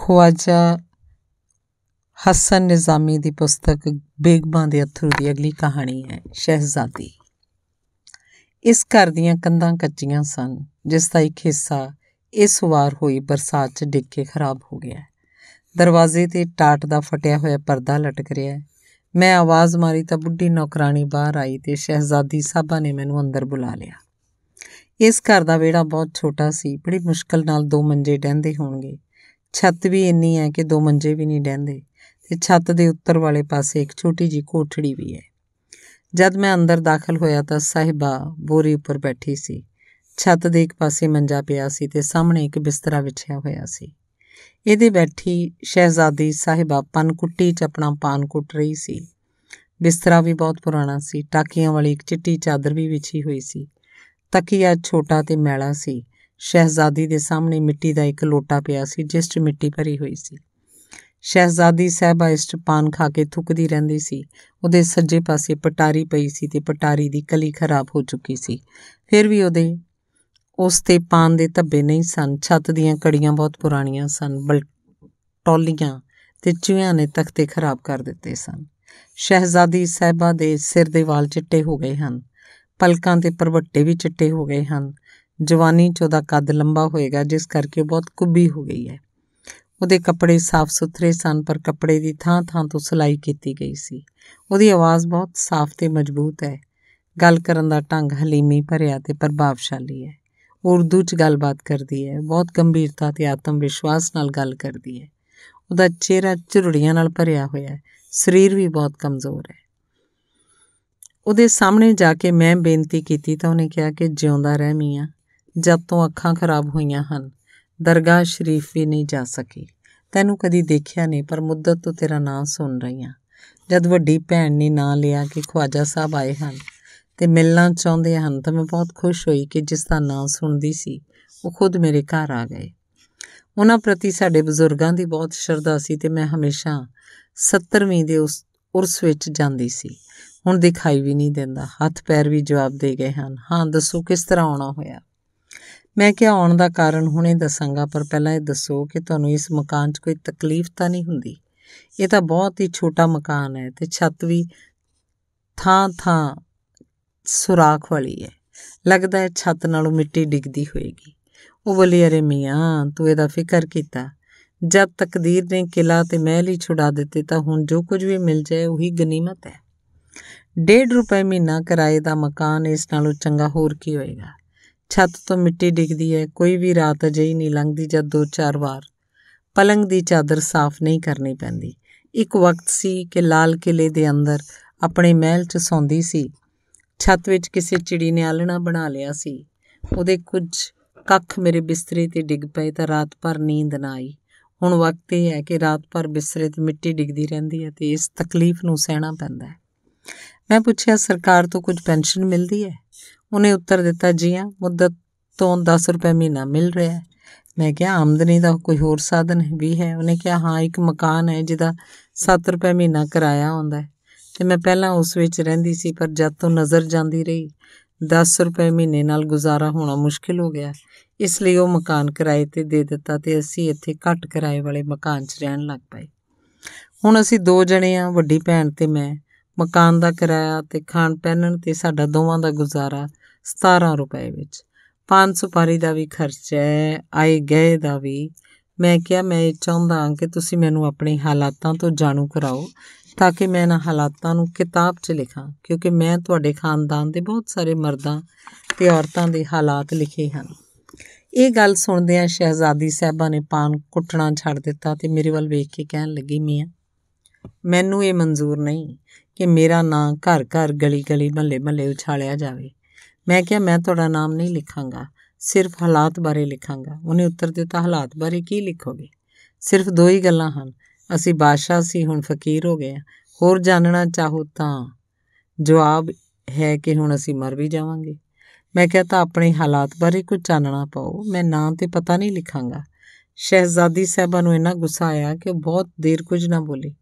ਖਵਾਜਾ ਹਸਨ ਨਿਜ਼ਾਮੀ ਦੀ ਪੁਸਤਕ ਬੇਗਮਾਂ ਦੇ ਅਥਰੂ ਦੀ ਅਗਲੀ ਕਹਾਣੀ ਹੈ ਸ਼ਹਿਜ਼ਾਦੀ ਇਸ ਘਰ ਦੀਆਂ ਕੰਧਾਂ ਕੱਚੀਆਂ ਸਨ ਜਿਸ ਦਾ ਇੱਕ ਹਿੱਸਾ ਇਸ ਵਾਰ ਹੋਈ ਬਰਸਾਤ 'ਚ ਡਿੱਗ ਕੇ ਖਰਾਬ ਹੋ ਗਿਆ ਦਰਵਾਜ਼ੇ ਤੇ ਟਾਟ ਦਾ ਫਟਿਆ ਹੋਇਆ ਪਰਦਾ ਲਟਕ ਰਿਹਾ ਮੈਂ ਆਵਾਜ਼ ਮਾਰੀ ਤਾਂ ਬੁੱਢੀ ਨੌਕਰਾਨੀ ਬਾਹਰ ਆਈ ਤੇ ਸ਼ਹਿਜ਼ਾਦੀ ਸਾਹਿਬਾ ਨੇ ਮੈਨੂੰ ਅੰਦਰ ਬੁਲਾ ਲਿਆ ਇਸ ਘਰ ਦਾ ਵਿਹੜਾ ਬਹੁਤ ਛੋਟਾ ਸੀ ਬੜੀ ਮੁਸ਼ਕਲ ਨਾਲ ਦੋ ਮੰਜੇ ਡੰਦੇ ਹੋਣਗੇ ਛੱਤ ਵੀ ਇੰਨੀ ਹੈ ਕਿ ਦੋ ਮੰਜੇ ਵੀ ਨਹੀਂ ਡੈਂਦੇ ਤੇ ਛੱਤ ਦੇ ਉੱਤਰ ਵਾਲੇ ਪਾਸੇ ਇੱਕ ਛੋਟੀ ਜੀ ਕੋਠੜੀ ਵੀ ਹੈ ਜਦ ਮੈਂ ਅੰਦਰ ਦਾਖਲ ਹੋਇਆ ਤਾਂ ਸਾਹਿਬਾ ਬੋਰੀ ਉੱਪਰ ਬੈਠੀ ਸੀ ਛੱਤ ਦੇ ਇੱਕ ਪਾਸੇ ਮੰਜਾ ਪਿਆ ਸੀ ਤੇ ਸਾਹਮਣੇ ਇੱਕ ਬਿਸਤਰਾ ਵਿਛਿਆ ਹੋਇਆ ਸੀ ਇਹਦੇ ਬੈਠੀ ਸ਼ਹਿਜ਼ਾਦੀ ਸਾਹਿਬਾ ਕੁੱਟੀ 'ਚ ਆਪਣਾ ਪਾਨ ਕੁੱਟ ਰਹੀ ਸੀ ਬਿਸਤਰਾ ਵੀ ਬਹੁਤ ਪੁਰਾਣਾ ਸੀ ਟਾਕੀਆਂ ਵਾਲੀ ਇੱਕ ਚਿੱਟੀ ਚਾਦਰ ਵੀ ਵਿਛੀ ਹੋਈ ਸੀ ਤਕੀਆ ਛੋਟਾ ਤੇ ਮੈਲਾ ਸੀ ਸ਼ਹਿਜ਼ਾਦੀ ਦੇ ਸਾਹਮਣੇ ਮਿੱਟੀ ਦਾ ਇੱਕ ਲੋਟਾ ਪਿਆ ਸੀ ਜਿਸ 'ਚ ਮਿੱਟੀ ਭਰੀ ਹੋਈ ਸੀ ਸ਼ਹਿਜ਼ਾਦੀ ਸਹਿਬਾ ਇਸ 'ਚ ਪਾਨ ਖਾ ਕੇ ਥੁੱਕਦੀ ਰਹਿੰਦੀ ਸੀ ਉਹਦੇ ਸੱਜੇ ਪਾਸੇ ਪਟਾਰੀ ਪਈ ਸੀ ਤੇ ਪਟਾਰੀ ਦੀ ਕਲੀ ਖਰਾਬ ਹੋ ਚੁੱਕੀ ਸੀ ਫਿਰ ਵੀ ਉਹਦੇ ਉਸ ਤੇ ਪਾਨ ਦੇ ਧੱਬੇ ਨਹੀਂ ਸਨ ਛੱਤ ਦੀਆਂ ਕੜੀਆਂ ਬਹੁਤ ਪੁਰਾਣੀਆਂ ਸਨ ਟੋਲੀਆਂ ਤੇ ਚੂਹਿਆਂ ਨੇ ਤਖਤੇ ਖਰਾਬ ਕਰ ਦਿੱਤੇ ਸਨ ਸ਼ਹਿਜ਼ਾਦੀ ਸਹਿਬਾ ਦੇ ਸਿਰ ਦੇ ਵਾਲ ਚਿੱਟੇ ਹੋ ਗਏ ਹਨ ਪਲਕਾਂ ਤੇ ਪਰਵੱਟੇ ਵੀ ਚਿੱਟੇ ਹੋ ਗਏ ਹਨ ਜਵਾਨੀ 'ਚ ਉਹਦਾ ਕੱਦ ਲੰਬਾ ਹੋਏਗਾ ਜਿਸ ਕਰਕੇ ਬਹੁਤ ਕੁੱਬੀ ਹੋ ਗਈ ਹੈ ਉਹਦੇ ਕੱਪੜੇ ਸਾਫ਼ ਸੁਥਰੇ ਸਨ ਪਰ ਕੱਪੜੇ ਦੀ ਥਾਂ-ਥਾਂ ਤੋਂ ਸਿਲਾਈ ਕੀਤੀ ਗਈ ਸੀ ਉਹਦੀ ਆਵਾਜ਼ ਬਹੁਤ ਸਾਫ਼ ਤੇ ਮਜ਼ਬੂਤ ਹੈ ਗੱਲ ਕਰਨ ਦਾ ਢੰਗ ਹਲੀਮੀ ਭਰਿਆ ਤੇ ਪ੍ਰਭਾਵਸ਼ਾਲੀ ਹੈ ਉਰਦੂ 'ਚ ਗੱਲਬਾਤ ਕਰਦੀ ਹੈ ਬਹੁਤ ਗੰਭੀਰਤਾ ਤੇ ਆਤਮ ਵਿਸ਼ਵਾਸ ਨਾਲ ਗੱਲ ਕਰਦੀ ਹੈ ਉਹਦਾ ਚਿਹਰਾ ਝੁਰੜੀਆਂ ਨਾਲ ਭਰਿਆ ਹੋਇਆ ਹੈ ਸਰੀਰ ਵੀ ਬਹੁਤ ਕਮਜ਼ੋਰ ਹੈ ਉਹਦੇ ਸਾਹਮਣੇ ਜਾ ਕੇ ਮੈਂ ਬੇਨਤੀ ਕੀਤੀ ਤਾਂ ਉਹਨੇ ਕਿਹਾ ਕਿ ਜਿਉਂਦਾ ਰਹਿ ਮੀਆਂ ਜਦ ਤੋਂ ਅੱਖਾਂ ਖਰਾਬ ਹੋਈਆਂ ਹਨ ਦਰਗਾਹ ਸ਼ਰੀਫ ਵੀ ਨਹੀਂ ਜਾ ਸਕੀ ਤੈਨੂੰ ਕਦੀ ਦੇਖਿਆ ਨਹੀਂ ਪਰ ਮੁੱਦਤ ਤੋਂ ਤੇਰਾ ਨਾਮ ਸੁਣ ਰਹੀ ਹਾਂ ਜਦ ਵੱਡੀ ਭੈਣ ਨੇ ਨਾਂ ਲਿਆ ਕਿ ਖਵਾਜਾ ਸਾਹਿਬ ਆਏ ਹਨ ਤੇ ਮਿਲਣਾ ਚਾਹੁੰਦੇ ਹਨ ਤਾਂ ਮੈਂ ਬਹੁਤ ਖੁਸ਼ ਹੋਈ ਕਿ ਜਿਸ ਦਾ ਨਾਮ ਸੁਣਦੀ ਸੀ ਉਹ ਖੁਦ ਮੇਰੇ ਘਰ ਆ ਗਏ ਉਹਨਾਂ ਪ੍ਰਤੀ ਸਾਡੇ ਬਜ਼ੁਰਗਾਂ ਦੀ ਬਹੁਤ ਸ਼ਰਧਾ ਸੀ ਤੇ ਮੈਂ ਹਮੇਸ਼ਾ 70ਵੀਂ ਦੇ ਉਸ ਉਰਸ ਵਿੱਚ ਜਾਂਦੀ ਸੀ ਹੁਣ ਦਿਖਾਈ ਵੀ ਨਹੀਂ ਦਿੰਦਾ ਹੱਥ ਪੈਰ ਵੀ ਜਵਾਬ ਦੇ ਗਏ ਹਨ ਹਾਂ ਦੱਸੋ ਕਿਸ ਤਰ੍ਹਾਂ ਆਉਣਾ ਹੋਇਆ ਮੈਂ ਕਿਹਾ ਆਉਣ ਦਾ ਕਾਰਨ ਹੁਣੇ ਦੱਸਾਂਗਾ ਪਰ ਪਹਿਲਾਂ ਇਹ ਦੱਸੋ ਕਿ ਤੁਹਾਨੂੰ ਇਸ ਮਕਾਨ 'ਚ ਕੋਈ ਤਕਲੀਫ ਤਾਂ ਨਹੀਂ ਹੁੰਦੀ ਇਹ ਤਾਂ ਬਹੁਤ ਹੀ ਛੋਟਾ ਮਕਾਨ ਹੈ ਤੇ ਛੱਤ ਵੀ ਥਾਂ ਥਾਂ ਸੁਰਾਖ ਵਾਲੀ ਹੈ ਲੱਗਦਾ ਹੈ ਛੱਤ ਨਾਲੋਂ ਮਿੱਟੀ ਡਿੱਗਦੀ ਹੋਏਗੀ ਉਹ ਬੋਲੀ ਅਰੇ ਮੀਆਂ ਤੂੰ ਇਹਦਾ ਫਿਕਰ ਕੀਤਾ ਜਦ ਤਕਦੀਰ ਨੇ ਕਿਲਾ ਤੇ ਮਹਿਲ ਹੀ ਛੁਡਾ ਦਿੱਤੇ ਤਾਂ ਹੁਣ ਜੋ ਕੁਝ ਵੀ ਮਿਲ ਜਾਏ ਉਹੀ ਗਨੀਮਤ ਹੈ 1.5 ਰੁਪਏ ਮਹੀਨਾ ਕਿਰਾਏ ਦਾ ਮਕਾਨ ਇਸ ਨਾਲੋਂ ਚੰਗਾ ਹੋਰ ਕੀ ਹੋਏਗਾ ਛੱਤ ਤੋਂ ਮਿੱਟੀ ਡਿੱਗਦੀ ਹੈ ਕੋਈ ਵੀ ਰਾਤ ਅਜਿਹੀ ਨਹੀਂ ਲੰਘਦੀ ਜਦ ਦੋ ਚਾਰ ਵਾਰ ਪਲੰਗ ਦੀ ਚਾਦਰ ਸਾਫ਼ ਨਹੀਂ ਕਰਨੀ ਪੈਂਦੀ ਇੱਕ ਵਕਤ ਸੀ ਕਿ ਲਾਲ ਕਿਲੇ ਦੇ ਅੰਦਰ ਆਪਣੇ ਮਹਿਲ 'ਚ ਸੌਂਦੀ ਸੀ ਛੱਤ ਵਿੱਚ ਕਿਸੇ ਚਿੜੀ ਨੇ ਆਲਣਾ ਬਣਾ ਲਿਆ ਸੀ ਉਹਦੇ ਕੁਝ ਕੱਖ ਮੇਰੇ ਬਿਸਤਰੇ ਤੇ ਡਿੱਗ ਪਏ ਤਾਂ ਰਾਤ ਭਰ ਨੀਂਦ ਨਾ ਆਈ ਹੁਣ ਵਕਤ ਇਹ ਹੈ ਕਿ ਰਾਤ ਭਰ ਬਿਸਤਰੇ ਤੇ ਮਿੱਟੀ ਡਿੱਗਦੀ ਰਹਿੰਦੀ ਹੈ ਤੇ ਇਸ ਤਕਲੀਫ ਨੂੰ ਸਹਿਣਾ ਪੈਂਦਾ ਹੈ ਮੈਂ ਪੁੱਛਿਆ ਸਰਕਾਰ ਤੋਂ ਕੁਝ ਪੈਨਸ਼ਨ ਮਿਲਦੀ ਹੈ ਉਹਨੇ ਉੱਤਰ ਦਿੱਤਾ ਜੀ ਹਾਂ ਮੁੱਦਤ ਤੋਂ 10 ਰੁਪਏ ਮਹੀਨਾ ਮਿਲ ਰਿਹਾ ਹੈ ਮੈਂ ਕਿਹਾ ਆਮਦਨੀ ਦਾ ਕੋਈ ਹੋਰ ਸਾਧਨ ਵੀ ਹੈ ਉਹਨੇ ਕਿਹਾ ਹਾਂ ਇੱਕ ਮਕਾਨ ਹੈ ਜਿਹਦਾ 7 ਰੁਪਏ ਮਹੀਨਾ ਕਿਰਾਇਆ ਆਉਂਦਾ ਹੈ ਤੇ ਮੈਂ ਪਹਿਲਾਂ ਉਸ ਵਿੱਚ ਰਹਿੰਦੀ ਸੀ ਪਰ ਜਦ ਤੋਂ ਨਜ਼ਰ ਜਾਂਦੀ ਰਹੀ 10 ਰੁਪਏ ਮਹੀਨੇ ਨਾਲ ਗੁਜ਼ਾਰਾ ਹੋਣਾ ਮੁਸ਼ਕਿਲ ਹੋ ਗਿਆ ਇਸ ਲਈ ਉਹ ਮਕਾਨ ਕਿਰਾਏ ਤੇ ਦੇ ਦਿੱਤਾ ਤੇ ਅਸੀਂ ਇੱਥੇ ਘੱਟ ਕਿਰਾਏ ਵਾਲੇ ਮਕਾਨ 'ਚ ਰਹਿਣ ਲੱਗ ਪਏ ਹੁਣ ਅਸੀਂ ਦੋ ਜਣੇ ਆ ਵੱਡੀ ਭੈਣ ਤੇ ਮੈਂ ਮਕਾਨ ਦਾ ਕਿਰਾਇਆ ਤੇ ਖਾਣ ਪੈਣਨ ਤੇ ਸਾਡਾ ਦੋਵਾਂ ਦਾ ਗੁਜ਼ਾਰਾ 17 ਰੁਪਏ ਵਿੱਚ ਪਾਨ ਸੁਪਾਰੀ ਦਾ ਵੀ ਖਰਚਾ ਹੈ ਆਏ ਗਏ ਦਾ ਵੀ ਮੈਂ ਕਿਹਾ ਮੈਂ ਇਹ ਚਾਹੁੰਦਾ ਹਾਂ ਕਿ ਤੁਸੀਂ ਮੈਨੂੰ ਆਪਣੇ ਹਾਲਾਤਾਂ ਤੋਂ ਜਾਣੂ ਕਰਾਓ ਤਾਂ ਕਿ ਮੈਂ ਇਹਨਾਂ ਹਾਲਾਤਾਂ ਨੂੰ ਕਿਤਾਬ 'ਚ ਲਿਖਾਂ ਕਿਉਂਕਿ ਮੈਂ ਤੁਹਾਡੇ ਖਾਨਦਾਨ ਦੇ ਬਹੁਤ ਸਾਰੇ ਮਰਦਾਂ ਤੇ ਔਰਤਾਂ ਦੇ ਹਾਲਾਤ ਲਿਖੇ ਹਨ ਇਹ ਗੱਲ ਸੁਣਦਿਆਂ ਸ਼ਹਿਜ਼ਾਦੀ ਸਾਹਿਬਾ ਨੇ ਪਾਨ ਕੁੱਟਣਾ ਛੱਡ ਦਿੱਤਾ ਤੇ ਮੇਰੇ ਵੱਲ ਵੇਖ ਕੇ ਕਹਿਣ ਲੱਗੀ ਮੀਆਂ ਮੈਨੂੰ ਇਹ ਮਨਜ਼ੂਰ ਨਹੀਂ ਕਿ ਮੇਰਾ ਨਾਂ ਘਰ ਘਰ ਗਲੀ ਗਲੀ ਮੱਲੇ ਮੱਲੇ ਉਛਾਲਿਆ ਜਾਵੇ ਮੈਂ ਕਿਹਾ ਮੈਂ ਤੁਹਾਡਾ ਨਾਮ ਨਹੀਂ ਲਿਖਾਂਗਾ ਸਿਰਫ ਹਾਲਾਤ ਬਾਰੇ ਲਿਖਾਂਗਾ ਉਹਨੇ ਉੱਤਰ ਦਿੱਤਾ ਹਾਲਾਤ ਬਾਰੇ ਕੀ ਲਿਖੋਗੇ ਸਿਰਫ ਦੋ ਹੀ ਗੱਲਾਂ ਹਨ ਅਸੀਂ ਬਾਦਸ਼ਾਹ ਸੀ ਹੁਣ ਫਕੀਰ ਹੋ ਗਏ ਹੋਰ ਜਾਣਨਾ ਚਾਹੋ ਤਾਂ ਜਵਾਬ ਹੈ ਕਿ ਹੁਣ ਅਸੀਂ ਮਰ ਵੀ ਜਾਵਾਂਗੇ ਮੈਂ ਕਿਹਾ ਤਾਂ ਆਪਣੇ ਹਾਲਾਤ ਬਾਰੇ ਕੁਝ ਜਾਣਨਾ ਪਾਓ ਮੈਂ ਨਾਂ ਤੇ ਪਤਾ ਨਹੀਂ ਲਿਖਾਂਗਾ ਸ਼ਹਿਜ਼ਾਦੀ ਸਾਹਿਬਾ ਨੂੰ ਇੰਨਾ ਗੁੱਸਾ ਆਇਆ ਕਿ ਬਹੁਤ ਦੇਰ ਕੁਝ ਨਾ ਬੋਲੀ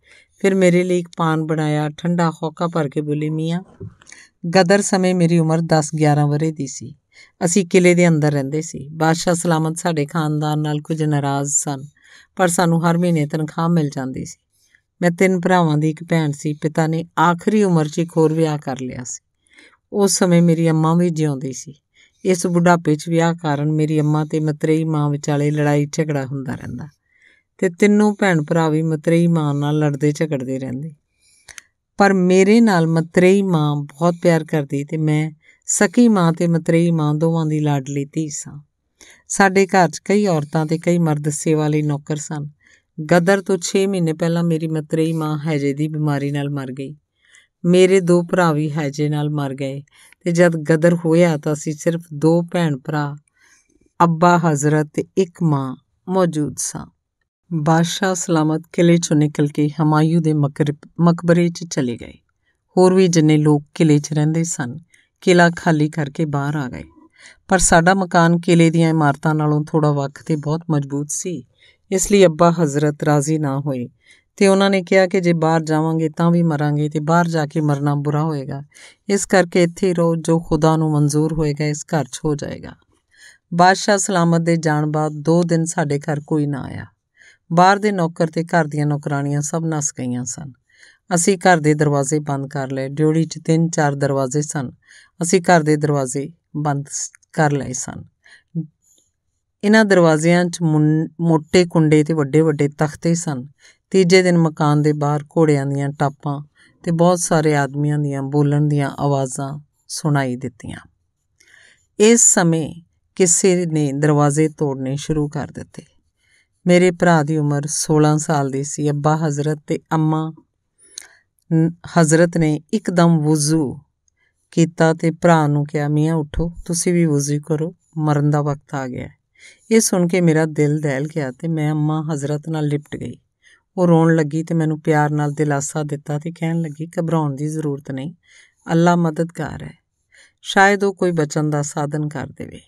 ਫਿਰ ਮੇਰੇ ਲਈ ਇੱਕ ਪਾਨ ਬਣਾਇਆ ਠੰਡਾ ਹੌਕਾ ਭਰ ਕੇ ਬੋਲੀ ਮੀਆਂ ਗਦਰ ਸਮੇਂ ਮੇਰੀ ਉਮਰ 10-11 ਵਰੇ ਦੀ ਸੀ ਅਸੀਂ ਕਿਲੇ ਦੇ ਅੰਦਰ ਰਹਿੰਦੇ ਸੀ ਬਾਦਸ਼ਾਹ ਸਲਾਮਤ ਸਾਡੇ ਖਾਨਦਾਨ ਨਾਲ ਕੁਝ ਨਾਰਾਜ਼ ਸਨ ਪਰ ਸਾਨੂੰ ਹਰ ਮਹੀਨੇ ਤਨਖਾਹ ਮਿਲ ਜਾਂਦੀ ਸੀ ਮੈਂ ਤਿੰਨ ਭਰਾਵਾਂ ਦੀ ਇੱਕ ਭੈਣ ਸੀ ਪਿਤਾ ਨੇ ਆਖਰੀ ਉਮਰ 'ਚ ਇੱਕ ਹੋਰ ਵਿਆਹ ਕਰ ਲਿਆ ਸੀ ਉਸ ਸਮੇਂ ਮੇਰੀ ਅੰਮਾ ਵੀ ਜਿਉਂਦੀ ਸੀ ਇਸ ਬੁਢਾਪੇ 'ਚ ਵਿਆਹ ਕਾਰਨ ਮੇਰੀ ਅੰਮਾ ਤੇ ਮਤਰੇਈ ਮਾਂ ਵਿਚਾਲੇ ਲੜਾਈ ਝਗੜਾ ਹੁੰਦਾ ਰਹਿੰਦਾ ਤੇ ਤਿੰਨੋਂ ਭੈਣ ਭਰਾ ਵੀ ਮਤਰੇਈ ਮਾਂ ਨਾਲ ਲੜਦੇ ਝਗੜਦੇ ਰਹਿੰਦੇ ਪਰ ਮੇਰੇ ਨਾਲ ਮਤਰੇਈ ਮਾਂ ਬਹੁਤ ਪਿਆਰ ਕਰਦੀ ਤੇ ਮੈਂ ਸਕੀ ਮਾਂ ਤੇ ਮਤਰੇਈ ਮਾਂ ਦੋਵਾਂ ਦੀ ਲਾਡਲੀ ਧੀ ਸਾਂ ਸਾਡੇ ਘਰ 'ਚ ਕਈ ਔਰਤਾਂ ਤੇ ਕਈ ਮਰਦ ਸੇਵਾ ਲਈ ਨੌਕਰ ਸਨ ਗਦਰ ਤੋਂ 6 ਮਹੀਨੇ ਪਹਿਲਾਂ ਮੇਰੀ ਮਤਰੇਈ ਮਾਂ ਹੈਜੇ ਦੀ ਬਿਮਾਰੀ ਨਾਲ ਮਰ ਗਈ ਮੇਰੇ ਦੋ ਭਰਾ ਵੀ ਹੈਜੇ ਨਾਲ ਮਰ ਗਏ ਤੇ ਜਦ ਗਦਰ ਹੋਇਆ ਤਾਂ ਅਸੀਂ ਸਿਰਫ ਦੋ ਭੈਣ ਭਰਾ ਅੱਬਾ ਹਜ਼ਰਤ ਤੇ ਇੱਕ ਮਾਂ ਮੌਜੂਦ ਸਾਂ ਬਾਦਸ਼ਾਹ ਸਲਾਮਤ ਕਿਲੇ ਚੋਂ ਨਿਕਲ ਕੇ ਹਮਾਇੂ ਦੇ ਮਕਬਰੇ 'ਚ ਚਲੇ ਗਏ ਹੋਰ ਵੀ ਜਿੰਨੇ ਲੋਕ ਕਿਲੇ 'ਚ ਰਹਿੰਦੇ ਸਨ ਕਿਲਾ ਖਾਲੀ ਕਰਕੇ ਬਾਹਰ ਆ ਗਏ ਪਰ ਸਾਡਾ ਮਕਾਨ ਕਿਲੇ ਦੀਆਂ ਇਮਾਰਤਾਂ ਨਾਲੋਂ ਥੋੜਾ ਵੱਖ ਤੇ ਬਹੁਤ ਮਜ਼ਬੂਤ ਸੀ ਇਸ ਲਈ ਅੱਬਾ ਹਜ਼ਰਤ ਰਾਜ਼ੀ ਨਾ ਹੋਏ ਤੇ ਉਹਨਾਂ ਨੇ ਕਿਹਾ ਕਿ ਜੇ ਬਾਹਰ ਜਾਵਾਂਗੇ ਤਾਂ ਵੀ ਮਰਾਂਗੇ ਤੇ ਬਾਹਰ ਜਾ ਕੇ ਮਰਨਾ ਬੁਰਾ ਹੋਏਗਾ ਇਸ ਕਰਕੇ ਇੱਥੇ ਰਹੋ ਜੋ ਖੁਦਾ ਨੂੰ ਮਨਜ਼ੂਰ ਹੋਏਗਾ ਇਸ ਘਰ 'ਚ ਹੋ ਜਾਏਗਾ ਬਾਦਸ਼ਾਹ ਸਲਾਮਤ ਦੇ ਜਾਣ ਬਾਅਦ 2 ਦਿਨ ਸਾਡੇ ਘਰ ਕੋਈ ਨਾ ਆਇਆ ਬਾਹਰ ਦੇ ਨੌਕਰ ਤੇ ਘਰ ਦੀਆਂ ਨੌਕਰਾਨੀਆਂ ਸਭ ਨਸ ਗਈਆਂ ਸਨ ਅਸੀਂ ਘਰ ਦੇ ਦਰਵਾਜ਼ੇ ਬੰਦ ਕਰ ਲਏ ਡਿਊੜੀ 'ਚ ਤਿੰਨ ਚਾਰ ਦਰਵਾਜ਼ੇ ਸਨ ਅਸੀਂ ਘਰ ਦੇ ਦਰਵਾਜ਼ੇ ਬੰਦ ਕਰ ਲਏ ਸਨ ਇਹਨਾਂ ਦਰਵਾਜ਼ਿਆਂ 'ਚ ਮੋٹے ਕੁੰਡੇ ਤੇ ਵੱਡੇ-ਵੱਡੇ ਤਖਤੇ ਸਨ ਤੀਜੇ ਦਿਨ ਮਕਾਨ ਦੇ ਬਾਹਰ ਘੋੜਿਆਂ ਦੀਆਂ ਟਾਪਾਂ ਤੇ ਬਹੁਤ ਸਾਰੇ ਆਦਮੀਆਂ ਦੀਆਂ ਬੋਲਣ ਦੀਆਂ ਆਵਾਜ਼ਾਂ ਸੁਣਾਈ ਦਿੱਤੀਆਂ ਇਸ ਸਮੇਂ ਕਿਸੇ ਨੇ ਦਰਵਾਜ਼ੇ ਤੋੜਨੇ ਸ਼ੁਰੂ ਕਰ ਦਿੱਤੇ ਮੇਰੇ ਭਰਾ ਦੀ ਉਮਰ 16 ਸਾਲ ਦੀ ਸੀ ਅੱਬਾ ਹਜ਼ਰਤ ਤੇ ਅੰਮਾ ਹਜ਼ਰਤ ਨੇ ਇੱਕਦਮ ਵੁਜ਼ੂ ਕੀਤਾ ਤੇ ਭਰਾ ਨੂੰ ਕਿਹਾ ਮੀਆਂ ਉਠੋ ਤੁਸੀਂ ਵੀ ਵੁਜ਼ੂ ਕਰੋ ਮਰਨ ਦਾ ਵਕਤ ਆ ਗਿਆ ਇਹ ਸੁਣ ਕੇ ਮੇਰਾ ਦਿਲ ਦਹਿਲ ਗਿਆ ਤੇ ਮੈਂ ਅੰਮਾ ਹਜ਼ਰਤ ਨਾਲ ਲਿਪਟ ਗਈ ਉਹ ਰੋਣ ਲੱਗੀ ਤੇ ਮੈਨੂੰ ਪਿਆਰ ਨਾਲ ਦਿਲਾਸਾ ਦਿੱਤਾ ਤੇ ਕਹਿਣ ਲੱਗੀ ਘਬਰਾਉਣ ਦੀ ਜ਼ਰੂਰਤ ਨਹੀਂ ਅੱਲਾ ਮਦਦਗਾਰ ਹੈ ਸ਼ਾਇਦ ਉਹ ਕੋਈ ਬਚਨ ਦਾ ਸਾਧਨ ਕਰ ਦੇਵੇ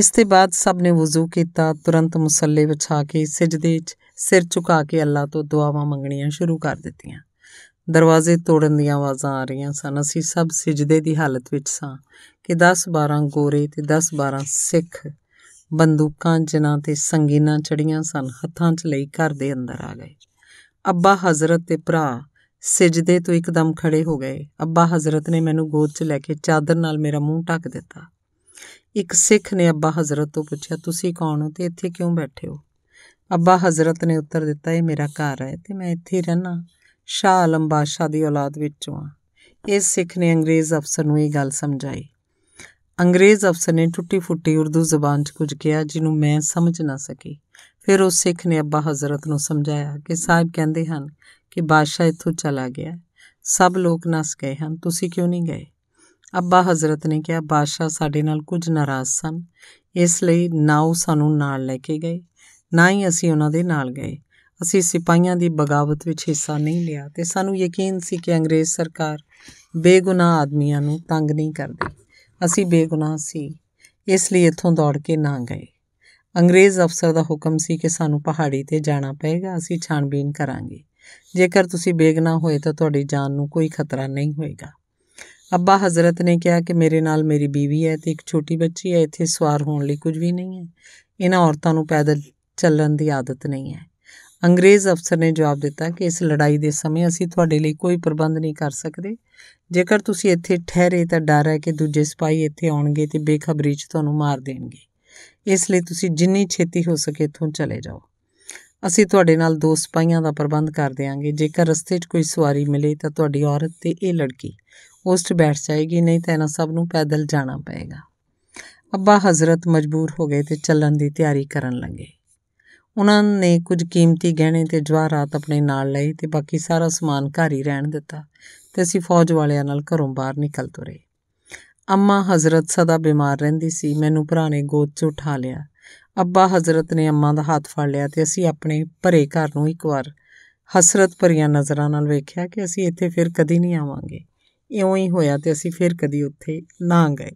ਇਸ ਤੋਂ ਬਾਅਦ ਸਭ ਨੇ ਵਜ਼ੂ ਕੀਤਾ ਤੁਰੰਤ ਮਸੱਲੇ ਵਿਛਾ ਕੇ ਸਜਦੇ 'ਚ ਸਿਰ ਝੁਕਾ ਕੇ ਅੱਲਾ ਤੋਂ ਦੁਆਵਾਂ ਮੰਗਣੀਆਂ ਸ਼ੁਰੂ ਕਰ ਦਿੱਤੀਆਂ ਦਰਵਾਜ਼ੇ ਤੋੜਨ ਦੀਆਂ ਆਵਾਜ਼ਾਂ ਆ ਰਹੀਆਂ ਸਨ ਅਸੀਂ ਸਭ ਸਜਦੇ ਦੀ ਹਾਲਤ ਵਿੱਚ ਸਾਂ ਕਿ 10-12 ਗੋਰੇ ਤੇ 10-12 ਸਿੱਖ ਬੰਦੂਕਾਂ ਜਿਨ੍ਹਾਂ ਤੇ ਸੰਗੀਨਾਂ ਚੜੀਆਂ ਸਨ ਹੱਥਾਂ 'ਚ ਲਈ ਘਰ ਦੇ ਅੰਦਰ ਆ ਗਏ ਅੱਬਾ ਹਜ਼ਰਤ ਤੇ ਭਰਾ ਸਜਦੇ ਤੋਂ ਇੱਕਦਮ ਖੜੇ ਹੋ ਗਏ ਅੱਬਾ ਹਜ਼ਰਤ ਨੇ ਮੈਨੂੰ ਗੋਦ 'ਚ ਲੈ ਕੇ ਚਾਦਰ ਨਾਲ ਮੇਰਾ ਮੂੰਹ ਢੱਕ ਦਿੱਤਾ ਇੱਕ ਸਿੱਖ ਨੇ ਅੱਬਾ ਹਜ਼ਰਤ ਤੋਂ ਪੁੱਛਿਆ ਤੁਸੀਂ ਕੌਣ ਹੋ ਤੇ ਇੱਥੇ ਕਿਉਂ ਬੈਠੇ ਹੋ ਅੱਬਾ ਹਜ਼ਰਤ ਨੇ ਉੱਤਰ ਦਿੱਤਾ ਇਹ ਮੇਰਾ ਘਰ ਹੈ ਤੇ ਮੈਂ ਇੱਥੇ ਰਹਿਣਾ ਸ਼ਾਹ ਆਲਮ ਬਾਦਸ਼ਾਹ ਦੀ ਔਲਾਦ ਵਿੱਚੋਂ ਆ ਇਸ ਸਿੱਖ ਨੇ ਅੰਗਰੇਜ਼ ਅਫਸਰ ਨੂੰ ਇਹ ਗੱਲ ਸਮਝਾਈ ਅੰਗਰੇਜ਼ ਅਫਸਰ ਨੇ ਟੁੱਟੀ ਫੁੱਟੀ ਉਰਦੂ ਜ਼ਬਾਨ 'ਚ ਕੁਝ ਕਿਹਾ ਜਿਹਨੂੰ ਮੈਂ ਸਮਝ ਨਾ ਸਕੀ ਫਿਰ ਉਸ ਸਿੱਖ ਨੇ ਅੱਬਾ ਹਜ਼ਰਤ ਨੂੰ ਸਮਝਾਇਆ ਕਿ ਸਾਹਿਬ ਕਹਿੰਦੇ ਹਨ ਕਿ ਬਾਦਸ਼ਾਹ ਇੱਥੋਂ ਚਲਾ ਗਿਆ ਸਭ ਲੋਕ ਨਸ ਗਏ ਹਨ ਤੁਸੀਂ ਕਿਉਂ ਨਹੀਂ ਗਏ ਅੱਬਾ ਹਜ਼ਰਤ ਨੇ ਕਿਹਾ ਬਾਦਸ਼ਾਹ ਸਾਡੇ ਨਾਲ ਕੁਝ ਨਾਰਾਜ਼ ਸਨ ਇਸ ਲਈ ਨਾ ਉਹ ਸਾਨੂੰ ਨਾਲ ਲੈ ਕੇ ਗਏ ਨਾ ਹੀ ਅਸੀਂ ਉਹਨਾਂ ਦੇ ਨਾਲ ਗਏ ਅਸੀਂ ਸਿਪਾਹੀਆਂ ਦੀ ਬਗਾਵਤ ਵਿੱਚ ਹਿੱਸਾ ਨਹੀਂ ਲਿਆ ਤੇ ਸਾਨੂੰ ਯਕੀਨ ਸੀ ਕਿ ਅੰਗਰੇਜ਼ ਸਰਕਾਰ ਬੇਗੁਨਾਹ ਆਦਮੀਆਂ ਨੂੰ ਤੰਗ ਨਹੀਂ ਕਰਦੀ ਅਸੀਂ ਬੇਗੁਨਾਹ ਸੀ ਇਸ ਲਈ ਇੱਥੋਂ ਦੌੜ ਕੇ ਨਾ ਗਏ ਅੰਗਰੇਜ਼ ਅਫਸਰ ਦਾ ਹੁਕਮ ਸੀ ਕਿ ਸਾਨੂੰ ਪਹਾੜੀ ਤੇ ਜਾਣਾ ਪਏਗਾ ਅਸੀਂ ਛਾਣਬੀਨ ਕਰਾਂਗੇ ਜੇਕਰ ਤੁਸੀਂ ਬੇਗਨਾ ਹੋਏ ਤਾਂ ਤੁਹਾਡੀ ਜਾਨ ਨੂੰ ਕੋਈ ਖਤਰਾ ਨਹੀਂ ਹੋਏਗਾ ਅੱਬਾ ਹਜ਼ਰਤ ਨੇ ਕਿਹਾ ਕਿ ਮੇਰੇ ਨਾਲ ਮੇਰੀ ਬੀਵੀ ਹੈ ਤੇ ਇੱਕ ਛੋਟੀ ਬੱਚੀ ਹੈ ਇੱਥੇ ਸਵਾਰ ਹੋਣ ਲਈ ਕੁਝ ਵੀ ਨਹੀਂ ਹੈ ਇਹਨਾਂ ਔਰਤਾਂ ਨੂੰ ਪੈਦਲ ਚੱਲਣ ਦੀ ਆਦਤ ਨਹੀਂ ਹੈ ਅੰਗਰੇਜ਼ ਅਫਸਰ ਨੇ ਜਵਾਬ ਦਿੱਤਾ ਕਿ ਇਸ ਲੜਾਈ ਦੇ ਸਮੇਂ ਅਸੀਂ ਤੁਹਾਡੇ ਲਈ ਕੋਈ ਪ੍ਰਬੰਧ ਨਹੀਂ ਕਰ ਸਕਦੇ ਜੇਕਰ ਤੁਸੀਂ ਇੱਥੇ ਠਹਿਰੇ ਤਾਂ ਡਰ ਹੈ ਕਿ ਦੂਜੇ ਸਿਪਾਹੀ ਇੱਥੇ ਆਉਣਗੇ ਤੇ ਬੇਖਬਰੀ 'ਚ ਤੁਹਾਨੂੰ ਮਾਰ ਦੇਣਗੇ ਇਸ ਲਈ ਤੁਸੀਂ ਜਿੰਨੀ ਛੇਤੀ ਹੋ ਸਕੇ ਇੱਥੋਂ ਚਲੇ ਜਾਓ ਅਸੀਂ ਤੁਹਾਡੇ ਨਾਲ ਦੋ ਸਿਪਾਹੀਆਂ ਦਾ ਪ੍ਰਬੰਧ ਕਰ ਦੇਵਾਂਗੇ ਜੇਕਰ ਰਸਤੇ 'ਚ ਕੋਈ ਸਵਾਰੀ ਮਿਲੇ ਤਾਂ ਤੁਹਾਡੀ ਔਰਤ ਤੇ ਇਹ ਲੜਕੀ ਪੋਸਟ ਬੈਠ ਜਾਏਗੀ ਨਹੀਂ ਤਾਂ ਇਹਨਾਂ ਸਭ ਨੂੰ ਪੈਦਲ ਜਾਣਾ ਪਏਗਾ ਅੱਬਾ ਹਜ਼ਰਤ ਮਜਬੂਰ ਹੋ ਗਏ ਤੇ ਚੱਲਣ ਦੀ ਤਿਆਰੀ ਕਰਨ ਲੱਗੇ ਉਹਨਾਂ ਨੇ ਕੁਝ ਕੀਮਤੀ ਗਹਿਣੇ ਤੇ ਜਵਾਹਰਾਤ ਆਪਣੇ ਨਾਲ ਲਏ ਤੇ ਬਾਕੀ ਸਾਰਾ ਸਮਾਨ ਘਰ ਹੀ ਰਹਿਣ ਦਿੱਤਾ ਤੇ ਅਸੀਂ ਫੌਜ ਵਾਲਿਆਂ ਨਾਲ ਘਰੋਂ ਬਾਹਰ ਨਿਕਲ ਤੁਰੇ ਅੰਮਾ ਹਜ਼ਰਤ ਸਦਾ ਬਿਮਾਰ ਰਹਿੰਦੀ ਸੀ ਮੈਨੂੰ ਭਰਾ ਨੇ ਗੋਦ 'ਚ ਉਠਾ ਲਿਆ ਅੱਬਾ ਹਜ਼ਰਤ ਨੇ ਅੰਮਾ ਦਾ ਹੱਥ ਫੜ ਲਿਆ ਤੇ ਅਸੀਂ ਆਪਣੇ ਭਰੇ ਘਰ ਨੂੰ ਇੱਕ ਵਾਰ ਹਸਰਤ ਭਰੀਆਂ ਨਜ਼ਰਾਂ ਨਾਲ ਵੇਖਿਆ ਕਿ ਅਸੀਂ ਇੱਥੇ ਫਿਰ ਕਦੀ ਨਹੀਂ ਆਵਾਂਗੇ ਇਉਂ ਹੀ ਹੋਇਆ ਤੇ ਅਸੀਂ ਫਿਰ ਕਦੀ ਉੱਥੇ ਨਾ ਗਏ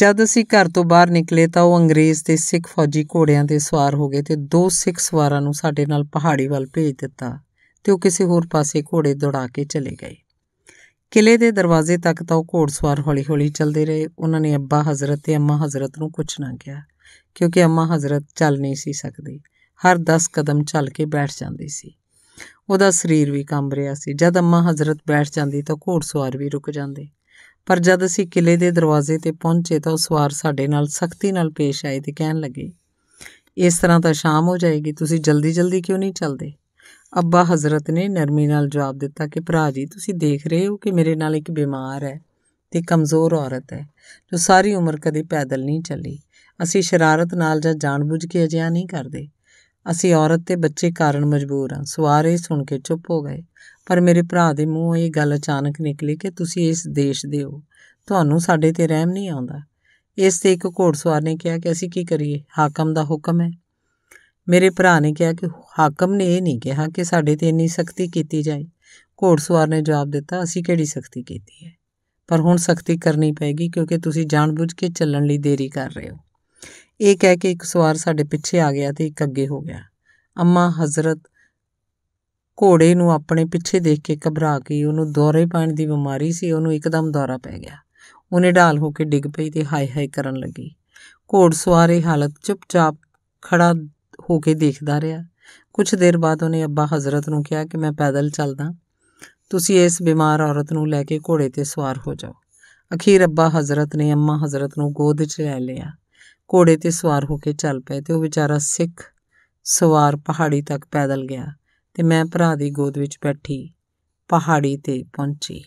ਜਦ ਅਸੀਂ ਘਰ ਤੋਂ ਬਾਹਰ ਨਿਕਲੇ ਤਾਂ ਉਹ ਅੰਗਰੇਜ਼ ਤੇ ਸਿੱਖ ਫੌਜੀ ਘੋੜਿਆਂ ਤੇ ਸਵਾਰ ਹੋ ਗਏ ਤੇ ਦੋ ਸਿੱਖ ਸਵਾਰਾਂ ਨੂੰ ਸਾਡੇ ਨਾਲ ਪਹਾੜੀ ਵੱਲ ਭੇਜ ਦਿੱਤਾ ਤੇ ਉਹ ਕਿਸੇ ਹੋਰ ਪਾਸੇ ਘੋੜੇ ਦੌੜਾ ਕੇ ਚਲੇ ਗਏ ਕਿਲੇ ਦੇ ਦਰਵਾਜ਼ੇ ਤੱਕ ਤਾਂ ਉਹ ਘੋੜਸਵਾਰ ਹੌਲੀ-ਹੌਲੀ ਚੱਲਦੇ ਰਹੇ ਉਹਨਾਂ ਨੇ ਅੱਬਾ ਹਜ਼ਰਤ ਤੇ ਅੰਮਾ ਹਜ਼ਰਤ ਨੂੰ ਕੁਝ ਨਾ ਕਿਹਾ ਕਿਉਂਕਿ ਅੰਮਾ ਹਜ਼ਰਤ ਚੱਲ ਨਹੀਂ ਸੀ ਸਕਦੀ ਹਰ 10 ਕਦਮ ਚੱਲ ਕੇ ਬੈਠ ਜਾਂਦੀ ਸੀ ਉਹਦਾ ਸਰੀਰ ਵੀ ਕੰਬ ਰਿਹਾ ਸੀ ਜਦ ਅੰਮਾ ਹਜ਼ਰਤ ਬੈਠ ਜਾਂਦੀ ਤਾਂ ਘੋੜਸਵਾਰ ਵੀ ਰੁਕ ਜਾਂਦੇ ਪਰ ਜਦ ਅਸੀਂ ਕਿਲੇ ਦੇ ਦਰਵਾਜ਼ੇ ਤੇ ਪਹੁੰਚੇ ਤਾਂ ਉਹ ਸਵਾਰ ਸਾਡੇ ਨਾਲ ਸਖਤੀ ਨਾਲ ਪੇਸ਼ ਆਏ ਤੇ ਕਹਿਣ ਲੱਗੇ ਇਸ ਤਰ੍ਹਾਂ ਤਾਂ ਸ਼ਾਮ ਹੋ ਜਾਏਗੀ ਤੁਸੀਂ ਜਲਦੀ-ਜਲਦੀ ਕਿਉਂ ਨਹੀਂ ਚੱਲਦੇ ਅੱਬਾ ਹਜ਼ਰਤ ਨੇ ਨਰਮੀ ਨਾਲ ਜਵਾਬ ਦਿੱਤਾ ਕਿ ਭਰਾ ਜੀ ਤੁਸੀਂ ਦੇਖ ਰਹੇ ਹੋ ਕਿ ਮੇਰੇ ਨਾਲ ਇੱਕ ਬਿਮਾਰ ਹੈ ਤੇ ਕਮਜ਼ੋਰ ਔਰਤ ਹੈ ਜੋ ਸਾਰੀ ਉਮਰ ਕਦੇ ਪੈਦਲ ਨਹੀਂ ਚੱਲੀ ਅਸੀਂ ਸ਼ਰਾਰਤ ਨਾਲ ਜਾਂ ਜਾਣਬੁੱਝ ਕੇ ਅਜਿਹਾ ਨਹੀਂ ਕਰਦੇ ਅਸੀਂ ਔਰਤ ਤੇ ਬੱਚੇ ਕਾਰਨ ਮਜਬੂਰ ਹਾਂ ਸਵਾਰੇ ਸੁਣ ਕੇ ਚੁੱਪ ਹੋ ਗਏ ਪਰ ਮੇਰੇ ਭਰਾ ਦੇ ਮੂੰਹੋਂ ਇਹ ਗੱਲ ਅਚਾਨਕ ਨਿਕਲੀ ਕਿ ਤੁਸੀਂ ਇਸ ਦੇਸ਼ ਦੇ ਹੋ ਤੁਹਾਨੂੰ ਸਾਡੇ ਤੇ ਰਹਿਮ ਨਹੀਂ ਆਉਂਦਾ ਇਸ ਤੇ ਇੱਕ ਘੋੜਸਵਾਰ ਨੇ ਕਿਹਾ ਕਿ ਅਸੀਂ ਕੀ ਕਰੀਏ ਹਾਕਮ ਦਾ ਹੁਕਮ ਹੈ ਮੇਰੇ ਭਰਾ ਨੇ ਕਿਹਾ ਕਿ ਹਾਕਮ ਨੇ ਇਹ ਨਹੀਂ ਕਿਹਾ ਕਿ ਸਾਡੇ ਤੇ ਇੰਨੀ ਸਖਤੀ ਕੀਤੀ ਜਾਏ ਘੋੜਸਵਾਰ ਨੇ ਜਵਾਬ ਦਿੱਤਾ ਅਸੀਂ ਕਿਹੜੀ ਸਖਤੀ ਕੀਤੀ ਹੈ ਪਰ ਹੁਣ ਸਖਤੀ ਕਰਨੀ ਪੈਗੀ ਕਿਉਂਕਿ ਤੁਸੀਂ ਜਾਣਬੁੱਝ ਕੇ ਚੱਲਣ ਲਈ ਦੇਰੀ ਕਰ ਰਹੇ ਹੋ ਇਹ ਕਹਿ ਕੇ ਇੱਕ ਸਵਾਰ ਸਾਡੇ ਪਿੱਛੇ ਆ ਗਿਆ ਤੇ ਇੱਕ ਅੱਗੇ ਹੋ ਗਿਆ ਅੰਮਾ ਹਜ਼ਰਤ ਘੋੜੇ ਨੂੰ ਆਪਣੇ ਪਿੱਛੇ ਦੇਖ ਕੇ ਘਬਰਾ ਗਈ ਉਹਨੂੰ ਦੌਰੇ ਪੈਣ ਦੀ ਬਿਮਾਰੀ ਸੀ ਉਹਨੂੰ ਇੱਕਦਮ ਦੌਰਾ ਪੈ ਗਿਆ ਉਹਨੇ ਢਾਲ ਹੋ ਕੇ ਡਿੱਗ ਪਈ ਤੇ ਹਾਈ ਹਾਈ ਕਰਨ ਲੱਗੀ ਘੋੜ ਸਵਾਰ ਇਹ ਹਾਲਤ ਚੁੱਪਚਾਪ ਖੜਾ ਹੋ ਕੇ ਦੇਖਦਾ ਰਿਹਾ ਕੁਝ ਦੇਰ ਬਾਅਦ ਉਹਨੇ ਅੱਬਾ ਹਜ਼ਰਤ ਨੂੰ ਕਿਹਾ ਕਿ ਮੈਂ ਪੈਦਲ ਚੱਲਦਾ ਤੁਸੀਂ ਇਸ ਬਿਮਾਰ ਔਰਤ ਨੂੰ ਲੈ ਕੇ ਘੋੜੇ ਤੇ ਸਵਾਰ ਹੋ ਜਾਓ ਅਖੀਰ ਅੱਬਾ ਹਜ਼ਰਤ ਨੇ ਅੰਮਾ ਹਜ਼ਰਤ ਨੂੰ ਗੋਦ 'ਚ ਲੈ ਲਿਆ ਘੋੜੇ ਤੇ ਸਵਾਰ ਹੋ ਕੇ ਚੱਲ ਪਏ ਤੇ ਉਹ ਵਿਚਾਰਾ ਸਿੱਖ ਸਵਾਰ ਪਹਾੜੀ ਤੱਕ ਪੈਦਲ ਗਿਆ ਤੇ ਮੈਂ ਭਰਾ ਦੀ ਗੋਦ ਵਿੱਚ ਬੈਠੀ ਪਹਾੜੀ ਤੇ ਪਹੁੰਚੀ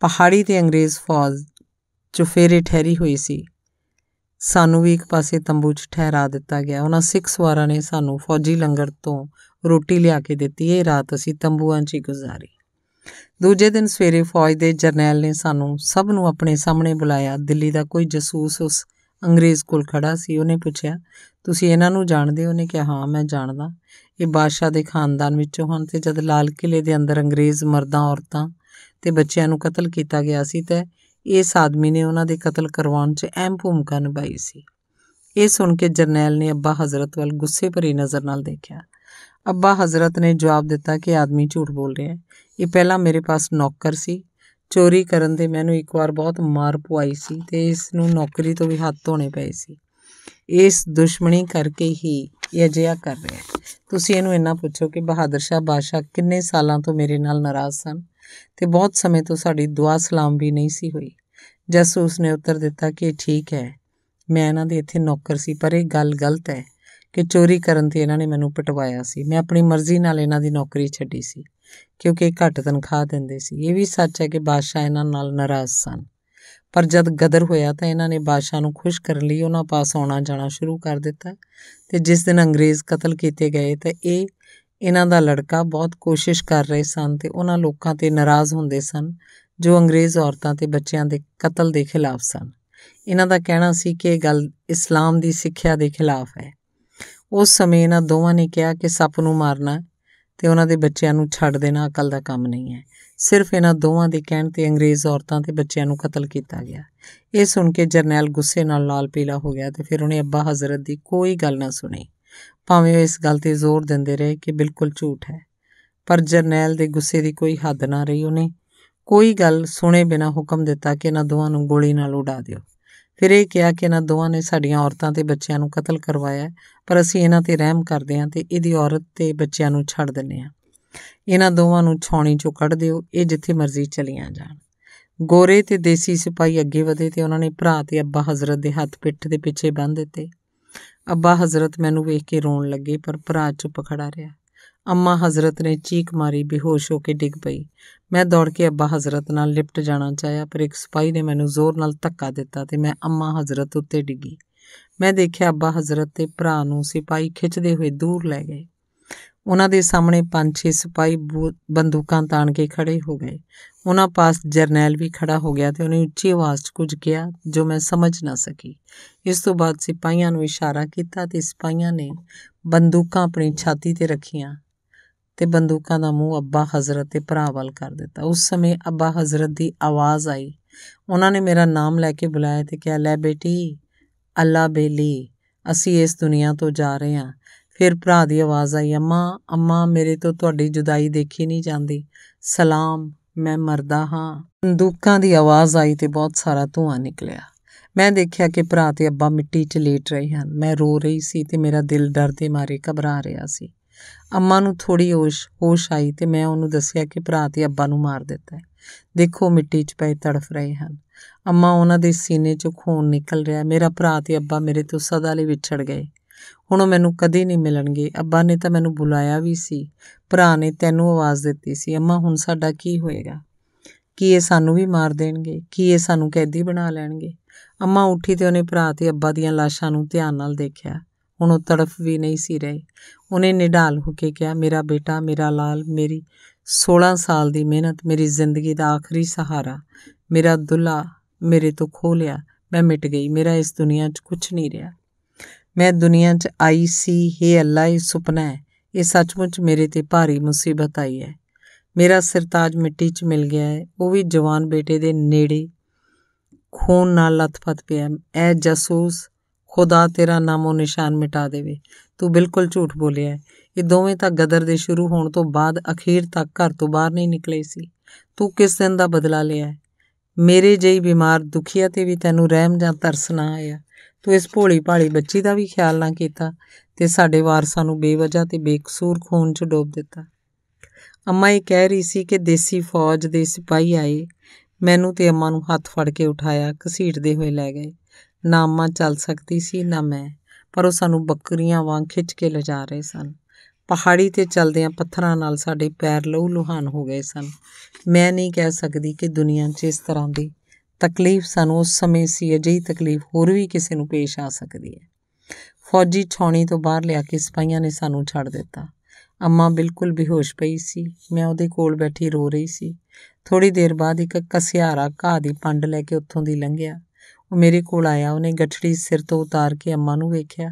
ਪਹਾੜੀ ਤੇ ਅੰਗਰੇਜ਼ ਫੌਜ ਚੁਫੇਰੇ ਠਹਿਰੀ ਹੋਈ ਸੀ ਸਾਨੂੰ ਵੀ ਇੱਕ ਪਾਸੇ ਤੰਬੂ 'ਚ ਠਹਿਰਾ ਦਿੱਤਾ ਗਿਆ ਉਹਨਾਂ ਸਿੱਖ ਸਵਾਰਾਂ ਨੇ ਸਾਨੂੰ ਫੌਜੀ ਲੰਗਰ ਤੋਂ ਰੋਟੀ ਲਿਆ ਕੇ ਦਿੱਤੀ ਇਹ ਰਾਤ ਅਸੀਂ ਤੰਬੂਆਂ 'ਚ ਹੀ ਗੁਜ਼ਾਰੀ ਦੂਜੇ ਦਿਨ ਸਵੇਰੇ ਫੌਜ ਦੇ ਜਰਨੈਲ ਨੇ ਸਾਨੂੰ ਸਭ ਨੂੰ ਆਪਣੇ ਸਾਹਮਣੇ ਬੁਲਾਇਆ ਦਿੱਲੀ ਦਾ ਕੋਈ ਜਸੂਸ ਉਸ ਅੰਗਰੇਜ਼ ਕੋਲ ਖੜਾ ਸੀ ਉਹਨੇ ਪੁੱਛਿਆ ਤੁਸੀਂ ਇਹਨਾਂ ਨੂੰ ਜਾਣਦੇ ਹੋ ਨੇ ਕਿਹਾ ਹਾਂ ਮੈਂ ਜਾਣਦਾ ਇਹ ਬਾਦਸ਼ਾਹ ਦੇ ਖਾਨਦਾਨ ਵਿੱਚੋਂ ਹਨ ਤੇ ਜਦ ਲਾਲ ਕਿਲੇ ਦੇ ਅੰਦਰ ਅੰਗਰੇਜ਼ ਮਰਦਾਂ ਔਰਤਾਂ ਤੇ ਬੱਚਿਆਂ ਨੂੰ ਕਤਲ ਕੀਤਾ ਗਿਆ ਸੀ ਤੇ ਇਸ ਆਦਮੀ ਨੇ ਉਹਨਾਂ ਦੇ ਕਤਲ ਕਰਵਾਉਣ 'ਚ ਅਹਿਮ ਭੂਮਿਕਾ ਨਿਭਾਈ ਸੀ ਇਹ ਸੁਣ ਕੇ ਜਰਨੈਲ ਨੇ ਅੱਬਾ ਹਜ਼ਰਤ ਵੱਲ ਗੁੱਸੇ ਭਰੀ ਨਜ਼ਰ ਨਾਲ ਦੇਖਿਆ ਅੱਬਾ ਹਜ਼ਰਤ ਨੇ ਜਵਾਬ ਦਿੱਤਾ ਕਿ ਆਦਮੀ ਝੂਠ ਬੋਲ ਰਿਹਾ ਹੈ ਇਹ ਪਹਿਲਾਂ ਮੇਰੇ ਪਾਸ ਨੌਕਰ ਸੀ ਚੋਰੀ ਕਰਨ ਤੇ ਮੈਨੂੰ ਇੱਕ ਵਾਰ ਬਹੁਤ ਮਾਰ ਪੁਆਈ ਸੀ ਤੇ ਇਸ ਨੂੰ ਨੌਕਰੀ ਤੋਂ ਵੀ ਹੱਥ ਧੋਣੇ ਪਏ ਸੀ ਇਸ ਦੁਸ਼ਮਣੀ ਕਰਕੇ ਹੀ ਇਹ ਅਜਿਹਾ ਕਰ ਰਿਹਾ ਹੈ ਤੁਸੀਂ ਇਹਨੂੰ ਇੰਨਾ ਪੁੱਛੋ ਕਿ ਬਹਾਦਰ ਸ਼ਾਹ ਬਾਦਸ਼ਾਹ ਕਿੰਨੇ ਸਾਲਾਂ ਤੋਂ ਮੇਰੇ ਨਾਲ ਨਾਰਾਜ਼ ਸਨ ਤੇ ਬਹੁਤ ਸਮੇਂ ਤੋਂ ਸਾਡੀ ਦੁਆ ਸਲਾਮ ਵੀ ਨਹੀਂ ਸੀ ਹੋਈ ਜਸੂਸ ਨੇ ਉੱਤਰ ਦਿੱਤਾ ਕਿ ਠੀਕ ਹੈ ਮੈਂ ਇਹਨਾਂ ਦੇ ਇੱਥੇ ਨੌਕਰ ਸੀ ਪਰ ਇਹ ਗੱਲ ਗਲਤ ਹੈ ਕਿ ਚੋਰੀ ਕਰਨ ਤੇ ਇਹਨਾਂ ਨੇ ਮੈਨੂੰ ਪਟਵਾਇਆ ਸੀ ਮੈਂ ਆਪਣੀ ਮਰਜ਼ੀ ਨਾਲ ਇਹਨਾਂ ਦੀ ਨੌਕਰੀ ਛੱਡੀ ਸੀ ਕਿਉਂਕਿ ਘੱਟ ਤਨਖਾਹ ਦਿੰਦੇ ਸੀ ਇਹ ਵੀ ਸੱਚ ਹੈ ਕਿ ਬਾਦਸ਼ਾਹ ਇਹਨਾਂ ਨਾਲ ਨਾਰਾਜ਼ ਸਨ ਪਰ ਜਦ ਗਦਰ ਹੋਇਆ ਤਾਂ ਇਹਨਾਂ ਨੇ ਬਾਦਸ਼ਾਹ ਨੂੰ ਖੁਸ਼ ਕਰਨ ਲਈ ਉਹਨਾਂ ਪਾਸ ਆਉਣਾ ਜਾਣਾ ਸ਼ੁਰੂ ਕਰ ਦਿੱਤਾ ਤੇ ਜਿਸ ਦਿਨ ਅੰਗਰੇਜ਼ ਕਤਲ ਕੀਤੇ ਗਏ ਤਾਂ ਇਹ ਇਹਨਾਂ ਦਾ ਲੜਕਾ ਬਹੁਤ ਕੋਸ਼ਿਸ਼ ਕਰ ਰਹੇ ਸਨ ਤੇ ਉਹਨਾਂ ਲੋਕਾਂ ਤੇ ਨਾਰਾਜ਼ ਹੁੰਦੇ ਸਨ ਜੋ ਅੰਗਰੇਜ਼ ਔਰਤਾਂ ਤੇ ਬੱਚਿਆਂ ਦੇ ਕਤਲ ਦੇ ਖਿਲਾਫ ਸਨ ਇਹਨਾਂ ਦਾ ਕਹਿਣਾ ਸੀ ਕਿ ਇਹ ਗੱਲ ਇਸਲਾਮ ਦੀ ਸਿੱਖਿਆ ਦੇ ਖਿਲਾਫ ਹੈ ਉਸ ਸਮੇਂ ਇਹਨਾਂ ਦੋਵਾਂ ਨੇ ਕਿਹਾ ਕਿ ਸੱਪ ਨੂੰ ਮਾਰਨਾ ਤੇ ਉਹਨਾਂ ਦੇ ਬੱਚਿਆਂ ਨੂੰ ਛੱਡ ਦੇਣਾ ਅਕਲ ਦਾ ਕੰਮ ਨਹੀਂ ਹੈ ਸਿਰਫ ਇਹਨਾਂ ਦੋਵਾਂ ਦੇ ਕਹਿਣ ਤੇ ਅੰਗਰੇਜ਼ ਔਰਤਾਂ ਤੇ ਬੱਚਿਆਂ ਨੂੰ ਕਤਲ ਕੀਤਾ ਗਿਆ ਇਹ ਸੁਣ ਕੇ ਜਰਨੈਲ ਗੁੱਸੇ ਨਾਲ ਲਾਲ ਪੀਲਾ ਹੋ ਗਿਆ ਤੇ ਫਿਰ ਉਹਨੇ ਅੱਬਾ ਹਜ਼ਰਤ ਦੀ ਕੋਈ ਗੱਲ ਨਾ ਸੁਣੀ ਭਾਵੇਂ ਉਹ ਇਸ ਗੱਲ ਤੇ ਜ਼ੋਰ ਦਿੰਦੇ ਰਹੇ ਕਿ ਬਿਲਕੁਲ ਝੂਠ ਹੈ ਪਰ ਜਰਨੈਲ ਦੇ ਗੁੱਸੇ ਦੀ ਕੋਈ ਹੱਦ ਨਾ ਰਹੀ ਉਹਨੇ ਕੋਈ ਗੱਲ ਸੁਣੇ ਬਿਨਾ ਹੁਕਮ ਦਿੱਤਾ ਕਿ ਇਹਨਾਂ ਦੋਵਾਂ ਨੂੰ ਗੋਲੀ ਨਾਲ ਉਡਾ ਦਿਓ ਫਿਰ ਇਹ ਕਿਹਾ ਕਿ ਇਹਨਾਂ ਦੋਵਾਂ ਨੇ ਸਾਡੀਆਂ ਔਰਤਾਂ ਤੇ ਬੱਚਿਆਂ ਨੂੰ ਕਤਲ ਕਰਵਾਇਆ ਪਰ ਅਸੀਂ ਇਹਨਾਂ ਤੇ ਰਹਿਮ ਕਰਦੇ ਹਾਂ ਤੇ ਇਹਦੀ ਔਰਤ ਤੇ ਬੱਚਿਆਂ ਨੂੰ ਛੱਡ ਦਿੰਨੇ ਹਾਂ ਇਹਨਾਂ ਦੋਵਾਂ ਨੂੰ ਛਾਉਣੀ ਚੋਂ ਕੱਢ ਦਿਓ ਇਹ ਜਿੱਥੇ ਮਰਜ਼ੀ ਚਲੀਆਂ ਜਾਣ ਗੋਰੇ ਤੇ ਦੇਸੀ ਸਿਪਾਹੀ ਅੱਗੇ ਵਧੇ ਤੇ ਉਹਨਾਂ ਨੇ ਭਰਾ ਤੇ ਅੱਬਾ ਹਜ਼ਰਤ ਦੇ ਹੱਥ ਪਿੱਠ ਦੇ ਪਿੱਛੇ ਬੰਨ੍ਹ ਦਿੱਤੇ ਅੱਬਾ ਹਜ਼ਰਤ ਮੈਨੂੰ ਵੇਖ ਕੇ ਰੋਣ ਲੱਗੇ ਪਰ ਭਰਾ ਚੁੱਪ ਖੜਾ ਰਿਹਾ ਅੰਮਾ ਹਜ਼ਰਤ ਨੇ ਚੀਕ ਮਾਰੀ ਬੇਹੋਸ਼ ਹੋ ਕੇ ਡਿੱਗ ਪਈ ਮੈਂ ਦੌੜ ਕੇ ਅੱਬਾ ਹਜ਼ਰਤ ਨਾਲ ਲਿਪਟ ਜਾਣਾ ਚਾਹਿਆ ਪਰ ਇੱਕ ਸਿਪਾਹੀ ਨੇ ਮੈਨੂੰ ਜ਼ੋਰ ਨਾਲ ਧੱਕਾ ਦਿੱਤਾ ਤੇ ਮੈਂ ਅੰਮਾ ਹਜ਼ਰਤ ਉੱਤੇ ਡਿੱਗੀ ਮੈਂ ਦੇਖਿਆ ਅੱਬਾ ਹਜ਼ਰਤ ਤੇ ਭਰਾ ਨੂੰ ਸਿਪਾਹੀ ਖਿੱਚਦੇ ਹੋਏ ਦੂਰ ਲੈ ਗਏ ਉਹਨਾਂ ਦੇ ਸਾਹਮਣੇ ਪੰਜ ਛੇ ਸਿਪਾਹੀ ਬੰਦੂਕਾਂ ਤਾਣ ਕੇ ਖੜੇ ਹੋ ਗਏ ਉਹਨਾਂ ਪਾਸ ਜਰਨੈਲ ਵੀ ਖੜਾ ਹੋ ਗਿਆ ਤੇ ਉਹਨੇ ਉੱਚੀ ਆਵਾਜ਼ 'ਚ ਕੁਝ ਕਿਹਾ ਜੋ ਮੈਂ ਸਮਝ ਨਾ ਸਕੀ ਇਸ ਤੋਂ ਬਾਅਦ ਸਿਪਾਹੀਆਂ ਨੂੰ ਇਸ਼ਾਰਾ ਕੀਤਾ ਤੇ ਸਿਪਾਹੀਆਂ ਨੇ ਬੰਦੂਕਾਂ ਆਪਣੀ ਛਾਤੀ ਤੇ ਰੱਖੀਆਂ ਤੇ ਬੰਦੂਕਾਂ ਦਾ ਮੂੰਹ ਅੱਬਾ ਹਜ਼ਰਤ ਤੇ ਭਰਾ ਵੱਲ ਕਰ ਦਿੱਤਾ ਉਸ ਸਮੇਂ ਅੱਬਾ ਹਜ਼ਰਤ ਦੀ ਆਵਾਜ਼ ਆਈ ਉਹਨਾਂ ਨੇ ਮੇਰਾ ਨਾਮ ਲੈ ਕੇ ਬੁਲਾਇਆ ਤੇ ਕਿਹਾ ਲੈ ਬੇਟੀ ਅੱਲਾ ਬੇਲੀ ਅਸੀਂ ਇਸ ਦੁਨੀਆ ਤੋਂ ਜਾ ਰਹੇ ਹਾਂ ਫਿਰ ਭਰਾ ਦੀ ਆਵਾਜ਼ ਆਈ ਅਮਾ ਅਮਾ ਮੇਰੇ ਤੋਂ ਤੁਹਾਡੀ ਜੁਦਾਈ ਦੇਖੀ ਨਹੀਂ ਜਾਂਦੀ ਸਲਾਮ ਮੈਂ ਮਰਦਾ ਹਾਂ ਬੰਦੂਕਾਂ ਦੀ ਆਵਾਜ਼ ਆਈ ਤੇ ਬਹੁਤ ਸਾਰਾ ਧੂਆਂ ਨਿਕਲਿਆ ਮੈਂ ਦੇਖਿਆ ਕਿ ਭਰਾ ਤੇ ਅੱਬਾ ਮਿੱਟੀ 'ਚ ਲੇਟ ਰਹੇ ਹਨ ਮੈਂ ਰੋ ਰਹੀ ਸੀ ਤੇ ਮੇਰਾ ਦਿਲ ਡਰ ਦੇ ਮਾਰੇ ਘਬਰਾ ਰਿਹਾ ਸੀ ਅੰਮਾ ਨੂੰ ਥੋੜੀ ਹੋਸ਼ ਹੋਸ਼ ਆਈ ਤੇ ਮੈਂ ਉਹਨੂੰ ਦੱਸਿਆ ਕਿ ਭਰਾ ਤੇ ਅੱਬਾ ਨੂੰ ਮਾਰ ਦਿੱਤਾ ਹੈ ਦੇਖੋ ਮਿੱਟੀ 'ਚ ਪਏ ਤੜਫ ਰਹੇ ਹਨ ਅੰਮਾ ਉਹਨਾਂ ਦੇ ਸੀਨੇ 'ਚੋਂ ਖੂਨ ਨਿਕਲ ਰਿਹਾ ਮੇਰਾ ਭਰਾ ਤੇ ਅੱਬਾ ਮੇਰੇ ਤੋਂ ਸਦਾ ਲਈ ਵਿਛੜ ਗਏ ਹੁਣ ਉਹ ਮੈਨੂੰ ਕਦੇ ਨਹੀਂ ਮਿਲਣਗੇ ਅੱਬਾ ਨੇ ਤਾਂ ਮੈਨੂੰ ਬੁਲਾਇਆ ਵੀ ਸੀ ਭਰਾ ਨੇ ਤੈਨੂੰ ਆਵਾਜ਼ ਦਿੱਤੀ ਸੀ ਅੰਮਾ ਹੁਣ ਸਾਡਾ ਕੀ ਹੋਏਗਾ ਕੀ ਇਹ ਸਾਨੂੰ ਵੀ ਮਾਰ ਦੇਣਗੇ ਕੀ ਇਹ ਸਾਨੂੰ ਕੈਦੀ ਬਣਾ ਲੈਣਗੇ ਅੰਮਾ ਉੱਠੀ ਤੇ ਉਹਨੇ ਭਰਾ ਤੇ ਅੱਬਾ ਦੀਆਂ ਲਾਸ਼ਾਂ ਨੂੰ ਧਿਆਨ ਨਾਲ ਦੇਖਿਆ ਹੁਣ ਉਹ ਤੜਫ ਵੀ ਨਹੀਂ ਸੀ ਰਹੇ ਉਹਨੇ ਨਿਢਾਲ ਹੋ ਕੇ ਕਿਹਾ ਮੇਰਾ ਬੇਟਾ ਮੇਰਾ ਲਾਲ ਮੇਰੀ 16 ਸਾਲ ਦੀ ਮਿਹਨਤ ਮੇਰੀ ਜ਼ਿੰਦਗੀ ਦਾ ਆਖਰੀ ਸਹਾਰਾ ਮੇਰਾ ਦੁੱਲਾ ਮੇਰੇ ਤੋਂ ਖੋ ਲਿਆ ਮੈਂ ਮਿਟ ਗਈ ਮੇਰਾ ਇਸ ਦੁਨੀਆ 'ਚ ਕੁਝ ਨਹੀਂ ਰਿਹਾ ਮੈਂ ਦੁਨੀਆ 'ਚ ਆਈ ਸੀ ਹੇ ਅੱਲਾ ਇਹ ਸੁਪਨਾ ਹੈ ਇਹ ਸੱਚਮੁੱਚ ਮੇਰੇ ਤੇ ਭਾਰੀ ਮੁਸੀਬਤ ਆਈ ਹੈ ਮੇਰਾ ਸਰਤਾਜ ਮਿੱਟੀ 'ਚ ਮਿਲ ਗਿਆ ਹੈ ਉਹ ਵੀ ਜਵਾਨ ਬੇਟੇ ਦੇ ਨੇੜੇ ਖੂਨ ਨਾਲ ਲਤਫਤ ਪਿਆ ਐ ਜਸੂਸ ਖੁਦਾ ਤੇਰਾ ਨਾਮੋ ਨਿਸ਼ਾਨ ਮਿਟਾ ਦੇਵੇ ਤੂੰ ਬਿਲਕੁਲ ਝੂਠ ਬੋਲਿਆ ਇਹ ਦੋਵੇਂ ਤਾਂ ਗਦਰ ਦੇ ਸ਼ੁਰੂ ਹੋਣ ਤੋਂ ਬਾਅਦ ਅਖੀਰ ਤੱਕ ਘਰ ਤੋਂ ਬਾਹਰ ਨਹੀਂ ਨਿਕਲੇ ਸੀ ਤੂੰ ਕਿਸ ਦਿਨ ਦਾ ਬਦਲਾ ਲਿਆ ਮੇਰੇ ਜਈ ਬਿਮਾਰ ਦੁਖੀਆ ਤੇ ਵੀ ਤੈਨੂੰ ਰਹਿਮ ਜਾਂ ਤਰਸ ਨਾ ਆਇਆ ਤੂੰ ਇਸ ਭੋਲੀ ਭਾਲੀ ਬੱਚੀ ਦਾ ਵੀ ਖਿਆਲ ਨਾ ਕੀਤਾ ਤੇ ਸਾਡੇ ਵਾਰਸਾਂ ਨੂੰ ਬੇਵਜ੍ਹਾ ਤੇ ਬੇਕਸੂਰ ਖੂਨ 'ਚ ਡੋਬ ਦਿੱਤਾ ਅੰਮਾ ਇਹ ਕਹਿ ਰਹੀ ਸੀ ਕਿ ਦੇਸੀ ਫੌਜ ਦੇ ਸਿਪਾਹੀ ਆਏ ਮੈਨੂੰ ਤੇ ਅੰਮਾ ਨੂੰ ਹੱਥ ਫੜ ਕੇ ਉਠਾਇਆ ਘਸੀਟਦੇ ਹੋਏ ਲੈ ਗਏ ਨਾ ਮਾਂ ਚੱਲ ਸਕਦੀ ਸੀ ਨਾ ਮੈਂ ਪਰ ਉਹ ਸਾਨੂੰ ਬੱਕਰੀਆਂ ਵਾਂਗ ਖਿੱਚ ਕੇ ਲਿਜਾ ਰਹੇ ਸਨ ਪਹਾੜੀ ਤੇ ਆ ਪੱਥਰਾਂ ਨਾਲ ਸਾਡੇ ਪੈਰ ਲਹੂ ਲੁਹਾਨ ਹੋ ਗਏ ਸਨ ਮੈਂ ਨਹੀਂ ਕਹਿ ਸਕਦੀ ਕਿ ਦੁਨੀਆ 'ਚ ਇਸ ਤਰ੍ਹਾਂ ਦੀ ਤਕਲੀਫ ਸਾਨੂੰ ਉਸ ਸਮੇਂ ਸੀ ਅਜਿਹੀ ਤਕਲੀਫ ਹੋਰ ਵੀ ਕਿਸੇ ਨੂੰ ਪੇਸ਼ ਆ ਸਕਦੀ ਹੈ ਫੌਜੀ ਛਾਉਣੀ ਤੋਂ ਬਾਹਰ ਲਿਆ ਕੇ ਸਿਪਾਹੀਆਂ ਨੇ ਸਾਨੂੰ ਛੱਡ ਦਿੱਤਾ ਅੰਮਾ ਬਿਲਕੁਲ ਬੇਹੋਸ਼ ਪਈ ਸੀ ਮੈਂ ਉਹਦੇ ਕੋਲ ਬੈਠੀ ਰੋ ਰਹੀ ਸੀ ਥੋੜੀ ਦੇਰ ਬਾਅਦ ਇੱਕ ਕਸਿਆਰਾ ਘਾਹ ਦੀ ਪੰਡ ਲੈ ਕੇ ਉੱਥੋਂ ਦੀ ਲੰਘਿਆ ਉਹ ਮੇਰੇ ਕੋਲ ਆਇਆ ਉਹਨੇ ਗੱਠੜੀ ਸਿਰ ਤੋਂ ਉਤਾਰ ਕੇ ਅੰਮਾ ਨੂੰ ਵੇਖਿਆ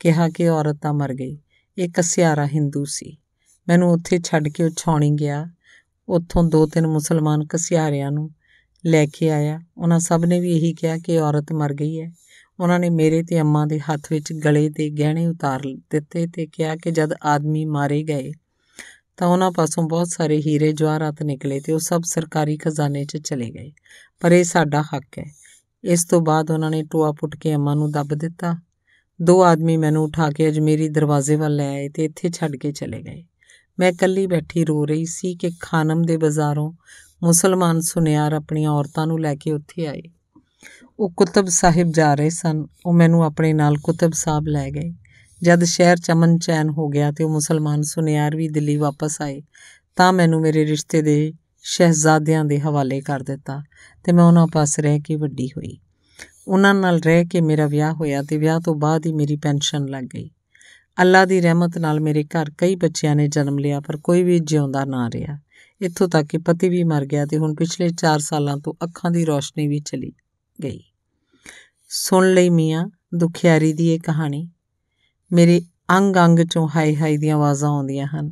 ਕਿਹਾ ਕਿ ਔਰਤ ਤਾਂ ਮਰ ਗਈ ਇਹ ਕਸਿਆਰਾ ਹਿੰਦੂ ਸੀ ਮੈਨੂੰ ਉੱਥੇ ਛੱਡ ਕੇ ਉਹ ਛਾਉਣੀ ਗਿਆ ਉੱਥੋਂ ਦੋ ਤਿੰਨ ਮੁਸਲਮਾਨ ਕਸਿਆਰਿਆਂ ਨੂੰ ਲੈ ਕੇ ਆਇਆ ਉਹਨਾਂ ਸਭ ਨੇ ਵੀ ਇਹੀ ਕਿਹਾ ਕਿ ਔਰਤ ਮਰ ਗਈ ਹੈ ਉਹਨਾਂ ਨੇ ਮੇਰੇ ਤੇ ਅੰਮਾ ਦੇ ਹੱਥ ਵਿੱਚ ਗਲੇ ਦੇ ਗਹਿਣੇ ਉਤਾਰ ਦਿੱਤੇ ਤੇ ਕਿਹਾ ਕਿ ਜਦ ਆਦਮੀ ਮਾਰੇ ਗਏ ਤਾਂ ਉਹਨਾਂ ਪਾਸੋਂ ਬਹੁਤ ਸਾਰੇ ਹੀਰੇ ਜਵਾਹਰਾਤ ਨਿਕਲੇ ਤੇ ਉਹ ਸਭ ਸਰਕਾਰੀ ਖਜ਼ਾਨੇ 'ਚ ਚਲੇ ਗਏ ਪਰ ਇਹ ਸਾਡਾ ਹੱਕ ਹੈ ਇਸ ਤੋਂ ਬਾਅਦ ਉਹਨਾਂ ਨੇ ਟੋਆ ਪੁੱਟ ਕੇ ਅੰਮਾ ਨੂੰ ਦੱਬ ਦਿੱਤਾ ਦੋ ਆਦਮੀ ਮੈਨੂੰ ਉਠਾ ਕੇ ਅਜਮੇਰੀ ਦਰਵਾਜ਼ੇ ਵੱਲ ਲੈ ਆਏ ਤੇ ਇੱਥੇ ਛੱਡ ਕੇ ਚਲੇ ਗਏ ਮੈਂ ਇਕੱਲੀ ਬੈਠੀ ਰੋ ਰਹੀ ਸੀ ਕਿ ਖਾਨਮ ਦੇ ਬਾਜ਼ਾਰੋਂ ਮੁਸਲਮਾਨ ਸੁਨਿਆਰ ਆਪਣੀਆਂ ਔਰਤਾਂ ਨੂੰ ਲੈ ਕੇ ਉੱਥੇ ਆਏ ਉਹ ਕੁਤਬ ਸਾਹਿਬ ਜਾ ਰਹੇ ਸਨ ਉਹ ਮੈਨੂੰ ਆਪਣੇ ਨਾਲ ਕੁਤਬ ਸਾਹਿਬ ਲੈ ਗਏ ਜਦ ਸ਼ਹਿਰ ਚਮਨ ਚੈਨ ਹੋ ਗਿਆ ਤੇ ਉਹ ਮੁਸਲਮਾਨ ਸੁਨਿਆਰ ਵੀ ਦਿੱਲੀ ਵਾਪਸ ਆਏ ਤਾਂ ਮੈਨੂੰ ਮੇਰੇ ਰਿਸ਼ਤੇ ਦੇ ਸ਼ਹਿਜ਼ਾਦਿਆਂ ਦੇ ਹਵਾਲੇ ਕਰ ਦਿੱਤਾ ਤੇ ਮੈਂ ਉਹਨਾਂ ਪਾਸ ਰਹਿ ਕੇ ਵੱਡੀ ਹੋਈ ਉਹਨਾਂ ਨਾਲ ਰਹਿ ਕੇ ਮੇਰਾ ਵਿਆਹ ਹੋਇਆ ਤੇ ਵਿਆਹ ਤੋਂ ਬਾਅਦ ਹੀ ਮੇਰੀ ਪੈਨਸ਼ਨ ਲੱਗ ਗਈ ਅੱਲਾ ਦੀ ਰਹਿਮਤ ਨਾਲ ਮੇਰੇ ਘਰ ਕਈ ਬੱਚਿਆਂ ਨੇ ਜਨਮ ਲਿਆ ਪਰ ਕੋਈ ਵੀ ਜਿਉਂਦਾ ਨਾ ਰਿਹਾ ਇੱਥੋਂ ਤੱਕ ਕਿ ਪਤੀ ਵੀ ਮਰ ਗਿਆ ਤੇ ਹੁਣ ਪਿਛਲੇ 4 ਸਾਲਾਂ ਤੋਂ ਅੱਖਾਂ ਦੀ ਰੋਸ਼ਨੀ ਵੀ ਚਲੀ ਗਈ ਸੁਣ ਲਈ ਮੀਆਂ ਦੁਖਿਆਰੀ ਦੀ ਇਹ ਕਹਾਣੀ ਮੇਰੇ ਅੰਗ ਅੰਗ ਚੋਂ ਹਾਈ ਹਾਈ ਦੀਆਂ ਆਵਾਜ਼ਾਂ ਆਉਂਦੀਆਂ ਹਨ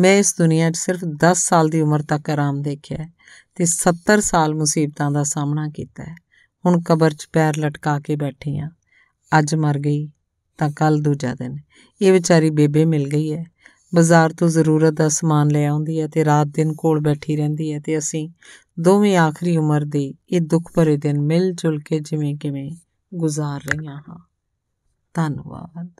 ਮੈਂ ਇਸ ਦੁਨੀਆ 'ਚ ਸਿਰਫ 10 ਸਾਲ ਦੀ ਉਮਰ ਤੱਕ ਆਰਾਮ ਦੇਖਿਆ ਤੇ 70 ਸਾਲ ਮੁਸੀਬਤਾਂ ਦਾ ਸਾਹਮਣਾ ਕੀਤਾ ਹੈ ਹੁਣ ਕਬਰ 'ਚ ਪੈਰ ਲਟਕਾ ਕੇ ਬੈਠੀ ਆ ਅੱਜ ਮਰ ਗਈ ਤਾਂ ਕੱਲ ਦੂਜਾ ਦਿਨ ਇਹ ਵਿਚਾਰੀ ਬੇਬੇ ਮਿਲ ਗਈ ਹੈ ਬਾਜ਼ਾਰ ਤੋਂ ਜ਼ਰੂਰਤ ਦਾ ਸਮਾਨ ਲੈ ਆਉਂਦੀ ਹੈ ਤੇ ਰਾਤ ਦਿਨ ਕੋਲ ਬੈਠੀ ਰਹਿੰਦੀ ਹੈ ਤੇ ਅਸੀਂ ਦੋਵੇਂ ਆਖਰੀ ਉਮਰ ਦੇ ਇਹ ਦੁੱਖ ਭਰੇ ਦਿਨ ਮਿਲ ਜੁਲ ਕੇ ਜਿਵੇਂ ਕਿਵੇਂ ਗੁਜ਼ਾਰ ਰਹੀਆਂ ਹਾਂ ਧੰਨਵਾਦ